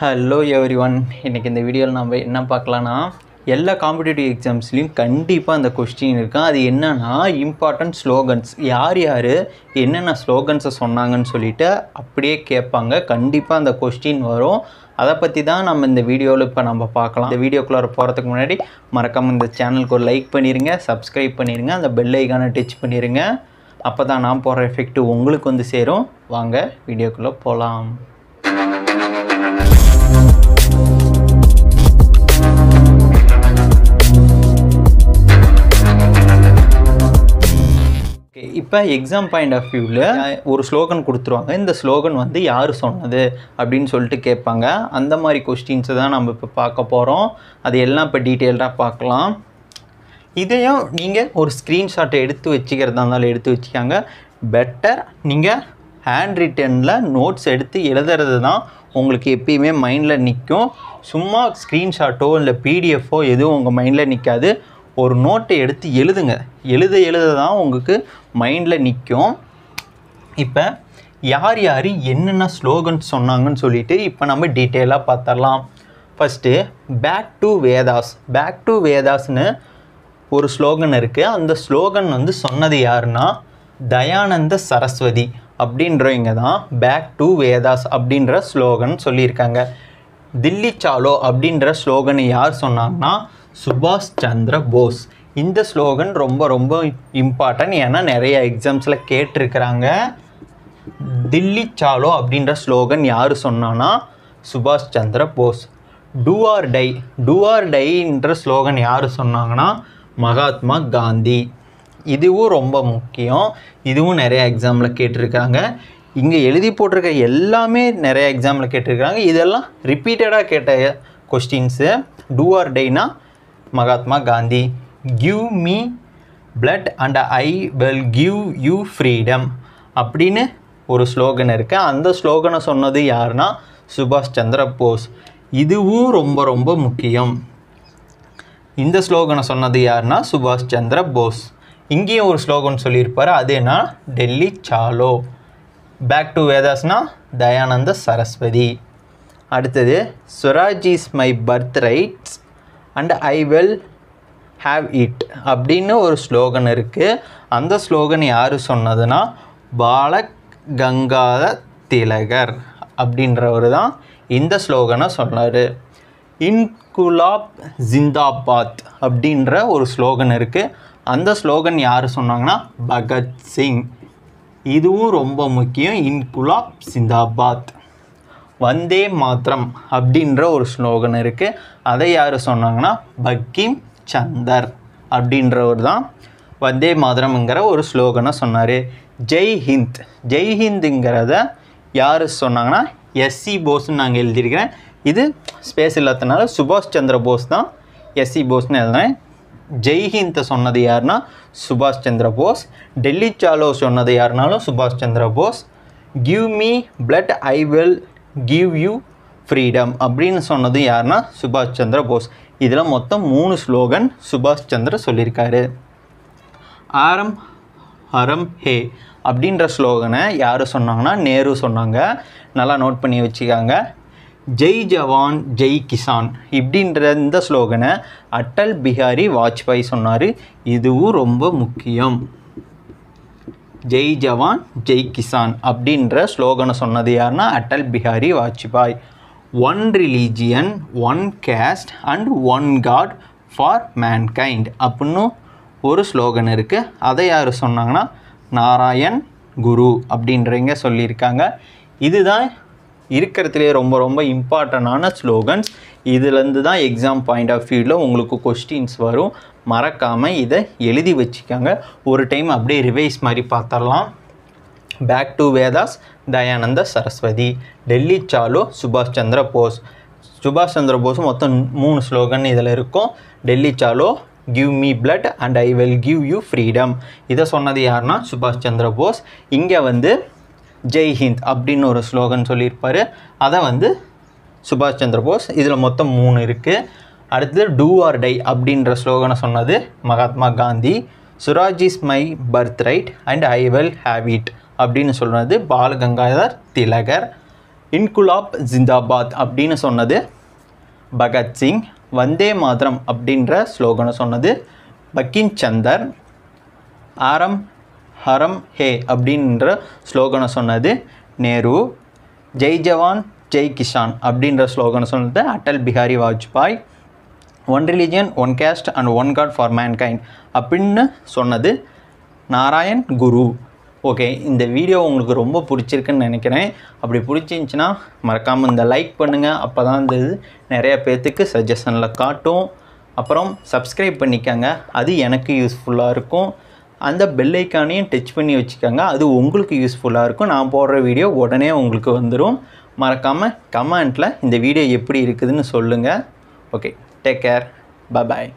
hello every one இன்றைக்கி இந்த வீடியோவில் நம்ம என்ன பார்க்கலான்னா எல்லா காம்படிட்டிவ் எக்ஸாம்ஸ்லேயும் கண்டிப்பாக அந்த கொஸ்டின் இருக்கும் அது என்னென்னா இம்பார்ட்டன்ட் ஸ்லோகன்ஸ் யார் யார் என்னென்ன ஸ்லோகன்ஸை சொன்னாங்கன்னு சொல்லிட்டு அப்படியே கேட்பாங்க கண்டிப்பாக அந்த கொஸ்டின் வரும் அதை பற்றி தான் நம்ம இந்த வீடியோவில் இப்போ நம்ம பார்க்கலாம் இந்த வீடியோக்குள்ளே போகிறதுக்கு முன்னாடி மறக்காமல் இந்த சேனலுக்கு ஒரு லைக் பண்ணிடுங்க சப்ஸ்கிரைப் பண்ணிடுங்க அந்த பெல் டச் பண்ணிடுங்க அப்போ தான் நான் போடுற எஃபெக்ட் உங்களுக்கு வந்து சேரும் வாங்க வீடியோக்குள்ளே போகலாம் இப்போ எக்ஸாம் பாயிண்ட் ஆஃப் வியூவில் ஒரு ஸ்லோகன் கொடுத்துருவாங்க இந்த ஸ்லோகன் வந்து யார் சொன்னது அப்படின்னு சொல்லிட்டு கேட்பாங்க அந்த மாதிரி கொஸ்டின்ஸை தான் நம்ம இப்போ பார்க்க போகிறோம் அது எல்லாம் இப்போ டீட்டெயில்டாக பார்க்கலாம் இதையும் நீங்கள் ஒரு ஸ்க்ரீன்ஷாட்டை எடுத்து வச்சுக்கிறதா இருந்தாலும் எடுத்து வச்சுக்காங்க பெட்டர் நீங்கள் ஹேண்ட் ரிட்டனில் நோட்ஸ் எடுத்து எழுதுறது தான் உங்களுக்கு எப்பயுமே மைண்டில் நிற்கும் சும்மா ஸ்க்ரீன்ஷாட்டோ இல்லை பிடிஎஃபோ எதுவும் உங்கள் மைண்டில் நிற்காது ஒரு நோட்டை எடுத்து எழுதுங்க எழுத எழுத தான் உங்களுக்கு மைண்டில் நிற்கும் இப்போ யார் யார் என்னென்ன ஸ்லோகன் சொன்னாங்கன்னு சொல்லிட்டு இப்போ நம்ம டீட்டெயிலாக பார்த்துடலாம் first back to Vedas back to வேதாஸ்னு ஒரு ஸ்லோகன் இருக்குது அந்த ஸ்லோகன் வந்து சொன்னது யாருன்னா தயானந்த சரஸ்வதி அப்படின்றவங்க தான் பேக் டு வேதாஸ் அப்படின்ற ஸ்லோகன் சொல்லியிருக்காங்க தில்லி சாலோ அப்படின்ற ஸ்லோகனை யார் சொன்னாங்கன்னா சுபாஷ் சந்திர போஸ் இந்த ஸ்லோகன் ரொம்ப ரொம்ப இம்பார்ட்டன்ட் ஏன்னா நிறைய எக்ஸாம்ஸில் கேட்டிருக்கிறாங்க தில்லி சாலோ அப்படின்ற ஸ்லோகன் யார் சொன்னான்னா சுபாஷ் Chandra Bose do or die do or டைன்ற ஸ்லோகன் யார் சொன்னாங்கன்னா மகாத்மா காந்தி இதுவும் ரொம்ப முக்கியம் இதுவும் நிறைய எக்ஸாமில் கேட்டிருக்காங்க இங்கே எழுதி போட்டிருக்க எல்லாமே நிறைய எக்ஸாமில் கேட்டிருக்காங்க இதெல்லாம் ரிப்பீட்டடாக கேட்ட கொஸ்டின்ஸு டூ ஆர் டைனா Mahatma Gandhi give me blood and I will give you freedom அப்படின்னு ஒரு ஸ்லோகன் இருக்குது அந்த ஸ்லோகனை சொன்னது யாருன்னா சுபாஷ் சந்திர போஸ் இதுவும் ரொம்ப ரொம்ப முக்கியம் இந்த ஸ்லோகனை சொன்னது யாருன்னா சுபாஷ் சந்திர போஸ் இங்கேயும் ஒரு ஸ்லோகன் சொல்லியிருப்பார் அது என்ன டெல்லி சாலோ பேக் டு வேதாஸ்னா தயானந்த சரஸ்வதி அடுத்தது Swaraj is my birth rights and I will have it அப்படின்னு ஒரு ஸ்லோகன் இருக்குது அந்த ஸ்லோகன் யார் சொன்னதுன்னா பாலக் கங்காத திலகர் அப்படின்றவர் தான் இந்த ஸ்லோகனை சொன்னார் இன்குலாப் ஜிந்தாபாத் அப்படின்ற ஒரு ஸ்லோகன் இருக்குது அந்த ஸ்லோகன் யார் சொன்னாங்கன்னா பகத்சிங் இதுவும் ரொம்ப முக்கியம் இன்குலாப் சிந்தாபாத் வந்தே மாத்திரம் அப்படின்ற ஒரு ஸ்லோகன் இருக்குது அதை யார் சொன்னாங்கன்னா பக்கிம் சந்தர் அப்படின்றவர் தான் வந்தே மாதரம்ங்கிற ஒரு ஸ்லோகனை சொன்னார் ஜெய் ஹிந்த் ஜெய் ஹிந்துங்கிறத யார் சொன்னாங்கன்னா எஸ்சி போஸ்ன்னு நாங்கள் எழுதியிருக்கிறேன் இது ஸ்பேஸ் இல்லாததுனால சுபாஷ் சந்திர போஸ் தான் எஸ்சி போஸ்ன்னு ஜெய் ஹிந்தை சொன்னது யாருன்னா சுபாஷ் சந்திர போஸ் டெல்லி சாலோ சொன்னது யாருனாலும் சுபாஷ் Chandra Bose give me blood I will give you freedom அப்படின்னு சொன்னது யாருன்னா சுபாஷ் சந்திர போஸ் இதில் மொத்தம் மூணு ஸ்லோகன் சுபாஷ் சந்திர சொல்லியிருக்காரு ஆரம் ஹரம் ஹே அப்படின்ற ஸ்லோகனை யார் சொன்னாங்கன்னா நேரு சொன்னாங்க நல்லா நோட் பண்ணி வச்சுக்காங்க ஜெய் ஜவான் ஜெய் கிசான் இப்படின்ற இந்த ஸ்லோகனை அட்டல் பிஹாரி வாஜ்பாய் சொன்னார் இதுவும் ரொம்ப முக்கியம் ஜெய் ஜவான் ஜெய் கிசான் அப்படின்ற ஸ்லோகனை சொன்னது யாருன்னா Atal Bihari Vajpayee one religion one caste and one god for mankind அப்படின்னு ஒரு ஸ்லோகன் இருக்குது அதை யார் சொன்னாங்கன்னா நாராயண் குரு அப்படின்றவங்க சொல்லியிருக்காங்க இதுதான் இருக்கிறதுலே ரொம்ப ரொம்ப இம்பார்ட்டண்டான ஸ்லோகன்ஸ் இதுலேருந்து தான் எக்ஸாம் பாயிண்ட் ஆஃப் வியூவில் உங்களுக்கு கொஸ்டின்ஸ் வரும் மறக்காமல் இதை எழுதி வச்சுக்கோங்க ஒரு டைம் அப்படியே ரிவைஸ் மாதிரி பார்த்துடலாம் பேக் டு வேதாஸ் தயானந்த சரஸ்வதி டெல்லி சாலோ சுபாஷ் சந்திர போஸ் சுபாஷ் சந்திர போஸ் மொத்தம் மூணு ஸ்லோகன் இதில் இருக்கும் Delhi chalo give me blood and I will give you freedom இதை சொன்னது யாருன்னா சுபாஷ் சந்திர போஸ் இங்கே வந்து ஜெய்ஹிந்த் அப்படின்னு ஒரு ஸ்லோகன் சொல்லியிருப்பார் அதை வந்து சுபாஷ் சந்திர போஸ் இதில் மொத்தம் மூணு இருக்குது அடுத்தது டூ ஆர் டை அப்படின்ற ஸ்லோகனை சொன்னது Mahatma Gandhi Swaraj is my birth right and I will have it அப்படின்னு சொன்னது பாலகங்காதர் திலகர் இன்குலாப் ஜிந்தாபாத் அப்படின்னு சொன்னது பகத்சிங் வந்தே மாதரம் அப்படின்ற ஸ்லோகனை சொன்னது பக்கின் சந்தர் ஆரம் ஹரம் ஹே அப்படின்ற ஸ்லோகனை சொன்னது நேரு ஜெய் ஜவான் ஜெய் கிஷான் அப்படின்ற ஸ்லோகனை சொன்னது Atal Bihari Vajpayee one religion one caste and one god for mankind அப்படின்னு சொன்னது நாராயண் குரு ஓகே இந்த வீடியோ உங்களுக்கு ரொம்ப பிடிச்சிருக்குன்னு நினைக்கிறேன் அப்படி பிடிச்சிருந்துச்சின்னா மறக்காமல் இந்த லைக் பண்ணுங்கள் அப்போ தான் இந்த இது நிறையா பேர்த்துக்கு சஜஷனில் காட்டும் அப்புறம் சப்ஸ்கிரைப் பண்ணிக்கோங்க அது எனக்கு யூஸ்ஃபுல்லாக இருக்கும் அந்த பெல்லைக்கானையும் டச் பண்ணி வச்சுக்கோங்க அது உங்களுக்கு யூஸ்ஃபுல்லாக இருக்கும் நான் போடுற வீடியோ உடனே உங்களுக்கு வந்துடும் மறக்காமல் கமெண்ட்டில் இந்த வீடியோ எப்படி இருக்குதுன்னு சொல்லுங்கள் ஓகே டேக் கேர் பாய்